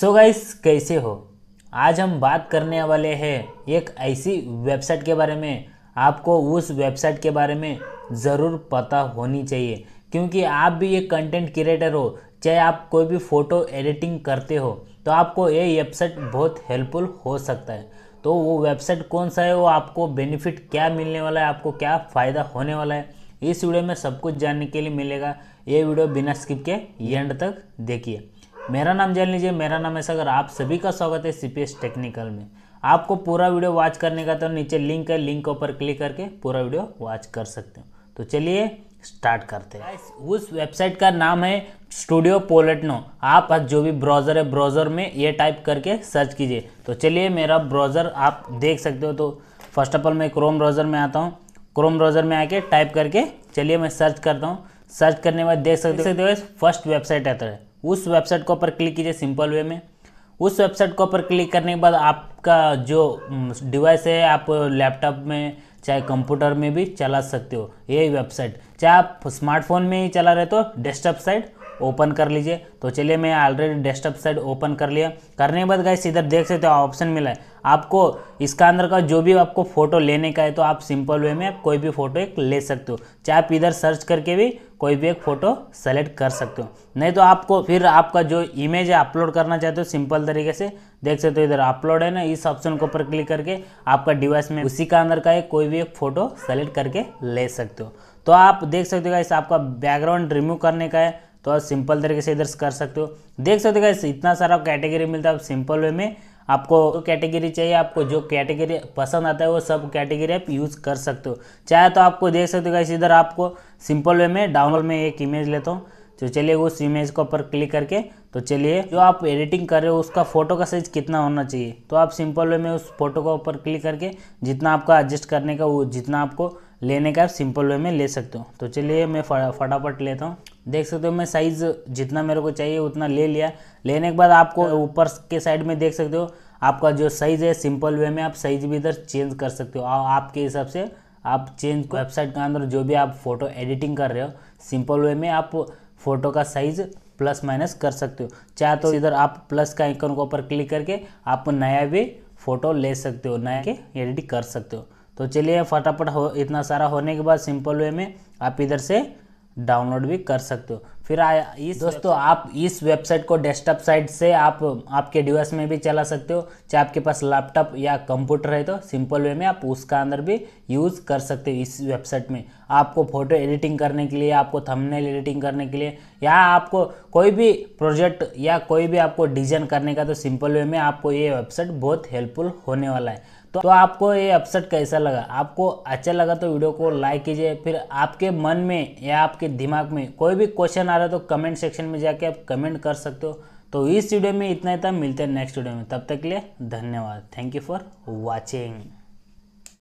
सो so guys कैसे हो आज हम बात करने वाले हैं एक ऐसी वेबसाइट के बारे में आपको उस वेबसाइट के बारे में ज़रूर पता होनी चाहिए क्योंकि आप भी एक कंटेंट क्रिएटर हो चाहे आप कोई भी फ़ोटो एडिटिंग करते हो तो आपको ये वेबसाइट बहुत हेल्पफुल हो सकता है तो वो वेबसाइट कौन सा है वो आपको बेनिफिट क्या मिलने वाला है आपको क्या फ़ायदा होने वाला है इस वीडियो में सब कुछ जानने के लिए मिलेगा ये वीडियो बिना स्किप के एंड तक देखिए मेरा नाम जान लीजिए मेरा नाम है सगर आप सभी का स्वागत है सीपीएस टेक्निकल में आपको पूरा वीडियो वॉच करने का तो नीचे लिंक है लिंक ऊपर क्लिक करके पूरा वीडियो वॉच कर सकते हो तो चलिए स्टार्ट करते हैं उस वेबसाइट का नाम है स्टूडियो पोलेटनो आप जो भी ब्राउज़र है ब्राउज़र में ये टाइप करके सर्च कीजिए तो चलिए मेरा ब्राउज़र आप देख सकते हो तो फर्स्ट ऑफ ऑल मैं क्रोम ब्राउज़र में आता हूँ क्रोम ब्राउज़र में आके टाइप करके चलिए मैं सर्च करता हूँ सर्च करने के बाद देख सकते हो फर्स्ट वेबसाइट आता है तो उस वेबसाइट के ऊपर क्लिक कीजिए सिंपल वे में उस वेबसाइट के ऊपर क्लिक करने के बाद आपका जो डिवाइस है आप लैपटॉप में चाहे कंप्यूटर में भी चला सकते हो यही वेबसाइट चाहे आप स्मार्टफोन में ही चला रहे तो डेस्कटॉप साइट ओपन कर लीजिए तो चलिए मैं ऑलरेडी डेस्कटॉप साइड ओपन कर लिया करने के बाद गाइस इधर देख सकते हो ऑप्शन मिला है आपको इसका अंदर का जो भी आपको फ़ोटो लेने का है तो आप सिंपल वे में आप कोई भी फ़ोटो एक ले सकते हो चाहे आप इधर सर्च करके भी कोई भी एक फ़ोटो सेलेक्ट कर सकते हो नहीं तो आपको फिर आपका जो इमेज है अपलोड करना चाहते हो सिंपल तरीके से देख सकते हो इधर अपलोड है ना इस ऑप्शन के ऊपर क्लिक करके आपका डिवाइस में उसी का अंदर का एक कोई भी एक फ़ोटो सेलेक्ट करके ले सकते हो तो आप देख सकते हो इस आपका बैकग्राउंड रिमूव करने का है तो आप सिंपल तरीके से इधर कर सकते हो देख सकते हो गैस इतना सारा कैटेगरी मिलता है सिंपल वे में आपको कैटेगरी चाहिए आपको जो कैटेगरी पसंद आता है वो सब कैटेगरी आप यूज़ कर सकते हो चाहे तो आपको देख सकते हो कैसे इधर आपको सिंपल वे में डाउनलोड में एक इमेज लेता हूँ तो चलिए उस इमेज को ऊपर क्लिक करके तो चलिए जो आप एडिटिंग कर रहे हो उसका फ़ोटो का साइज़ कितना होना चाहिए तो आप सिंपल वे में उस फोटो का ऊपर क्लिक करके जितना आपका एडजस्ट करने का वो जितना आपको लेने का आप सिंपल वे में ले सकते हो तो चलिए मैं फटाफट लेता हूँ देख सकते हो मैं साइज़ जितना मेरे को चाहिए उतना ले लिया लेने के बाद आपको हाँ। ऊपर के साइड में देख सकते हो आपका जो साइज़ है सिंपल वे में आप साइज़ भी इधर चेंज कर सकते हो और आपके हिसाब से आप चेंज वेबसाइट के अंदर जो भी आप फ़ोटो एडिटिंग कर रहे हो सिंपल वे में आप फ़ोटो का साइज़ प्लस माइनस कर सकते हो चाहे तो इधर आप प्लस का आइकन के ऊपर क्लिक करके आप नया भी फ़ोटो ले सकते हो नया के एडिट कर सकते हो तो चलिए फटाफट हो इतना सारा होने के बाद सिंपल वे में आप इधर से डाउनलोड भी कर सकते हो फिर आ, इस दोस्तों आप इस वेबसाइट को डेस्कटॉप साइट से आप आपके डिवाइस में भी चला सकते हो चाहे आपके पास लैपटॉप या कंप्यूटर है तो सिंपल वे में आप उसका अंदर भी यूज़ कर सकते हो इस वेबसाइट में आपको फोटो एडिटिंग करने के लिए आपको थंबनेल एडिटिंग करने के लिए या आपको कोई भी प्रोजेक्ट या कोई भी आपको डिजाइन करने का तो सिंपल वे में आपको ये वेबसाइट बहुत हेल्पफुल होने वाला है तो, तो आपको ये अपसेट कैसा लगा आपको अच्छा लगा तो वीडियो को लाइक कीजिए फिर आपके मन में या आपके दिमाग में कोई भी क्वेश्चन आ रहा तो कमेंट सेक्शन में जाके आप कमेंट कर सकते हो तो इस वीडियो में इतना ही था मिलते हैं नेक्स्ट वीडियो में तब तक के लिए धन्यवाद थैंक यू फॉर वॉचिंग